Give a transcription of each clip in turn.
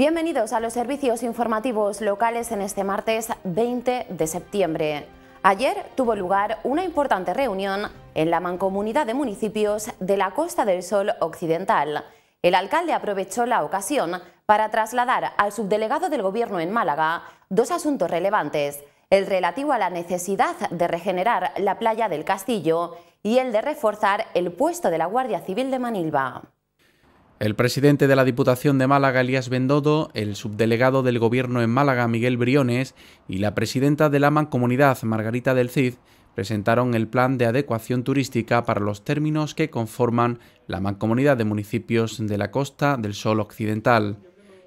Bienvenidos a los servicios informativos locales en este martes 20 de septiembre. Ayer tuvo lugar una importante reunión en la Mancomunidad de Municipios de la Costa del Sol Occidental. El alcalde aprovechó la ocasión para trasladar al subdelegado del Gobierno en Málaga dos asuntos relevantes, el relativo a la necesidad de regenerar la playa del Castillo y el de reforzar el puesto de la Guardia Civil de Manilva. El presidente de la Diputación de Málaga, Elías Bendodo, el subdelegado del Gobierno en Málaga, Miguel Briones, y la presidenta de la Mancomunidad, Margarita del Cid, presentaron el plan de adecuación turística para los términos que conforman la Mancomunidad de Municipios de la Costa del Sol Occidental.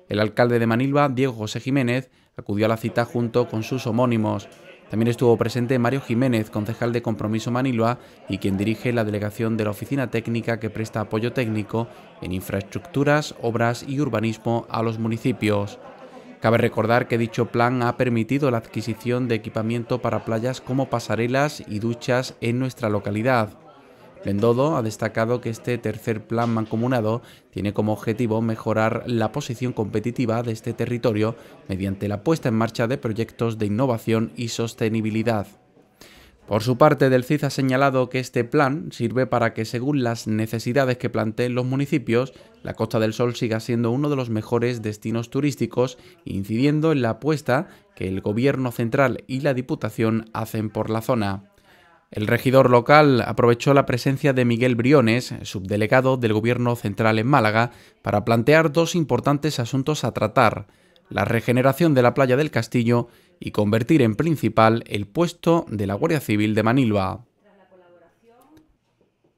El alcalde de Manilva, Diego José Jiménez, acudió a la cita junto con sus homónimos. También estuvo presente Mario Jiménez, concejal de Compromiso Maniloa y quien dirige la delegación de la oficina técnica que presta apoyo técnico en infraestructuras, obras y urbanismo a los municipios. Cabe recordar que dicho plan ha permitido la adquisición de equipamiento para playas como pasarelas y duchas en nuestra localidad. Bendodo ha destacado que este tercer plan mancomunado tiene como objetivo mejorar la posición competitiva de este territorio mediante la puesta en marcha de proyectos de innovación y sostenibilidad. Por su parte, Del CID ha señalado que este plan sirve para que, según las necesidades que planteen los municipios, la Costa del Sol siga siendo uno de los mejores destinos turísticos, incidiendo en la apuesta que el Gobierno central y la Diputación hacen por la zona. El regidor local aprovechó la presencia de Miguel Briones, subdelegado del Gobierno Central en Málaga, para plantear dos importantes asuntos a tratar, la regeneración de la playa del castillo y convertir en principal el puesto de la Guardia Civil de Manilva.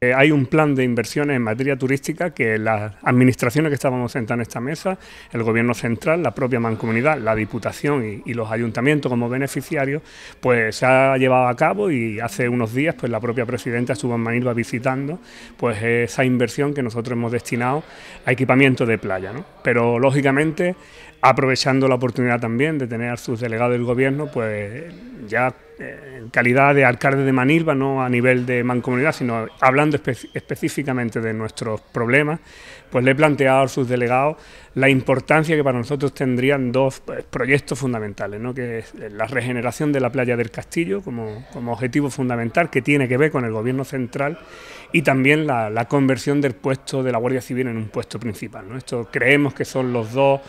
Eh, hay un plan de inversiones en materia turística que las administraciones que estábamos sentadas en esta mesa, el Gobierno central, la propia mancomunidad, la Diputación y, los ayuntamientos como beneficiarios, pues se ha llevado a cabo y hace unos días pues la propia presidenta estuvo en Manilva visitando pues esa inversión que nosotros hemos destinado a equipamiento de playa. Pero lógicamente aprovechando la oportunidad también de tener a sus delegados del Gobierno, pues ya eh, en calidad de alcalde de Manilva, no a nivel de mancomunidad, sino hablando específicamente de nuestros problemas, pues le he planteado a sus delegados la importancia que para nosotros tendrían dos pues, proyectos fundamentales, ¿no? que es la regeneración de la playa del Castillo como, objetivo fundamental que tiene que ver con el gobierno central y también la, conversión del puesto de la Guardia Civil en un puesto principal. ¿no? Esto creemos que son los dos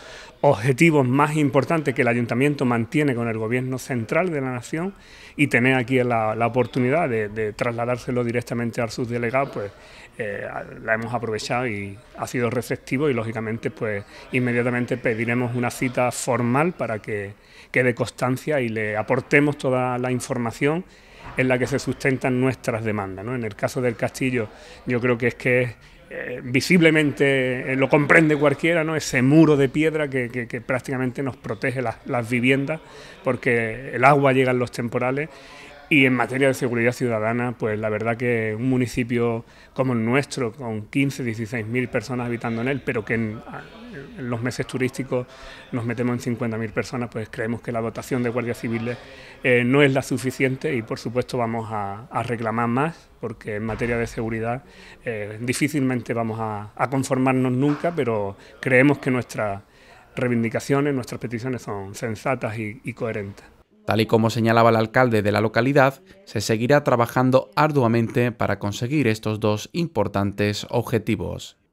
objetivos más importantes que el ayuntamiento mantiene con el gobierno central de la nación y tener aquí la, oportunidad de, trasladárselo directamente al subdelegado, pues eh, la hemos aprovechado y ha sido receptivo y lógicamente pues inmediatamente pediremos una cita formal para que quede constancia y le aportemos toda la información en la que se sustentan nuestras demandas. En el caso del castillo yo creo que es que es eh, visiblemente eh, lo comprende cualquiera, ¿no? Ese muro de piedra que, prácticamente nos protege las, viviendas, porque el agua llega en los temporales. Y en materia de seguridad ciudadana, pues la verdad que un municipio como el nuestro, con 15, 16 mil personas habitando en él, pero que en los meses turísticos nos metemos en 50.000 personas, pues creemos que la dotación de guardias civiles eh, no es la suficiente y por supuesto vamos a, reclamar más porque en materia de seguridad eh, difícilmente vamos a, conformarnos nunca, pero creemos que nuestras reivindicaciones, nuestras peticiones son sensatas y coherentes. Tal y como señalaba el alcalde de la localidad, se seguirá trabajando arduamente para conseguir estos dos importantes objetivos.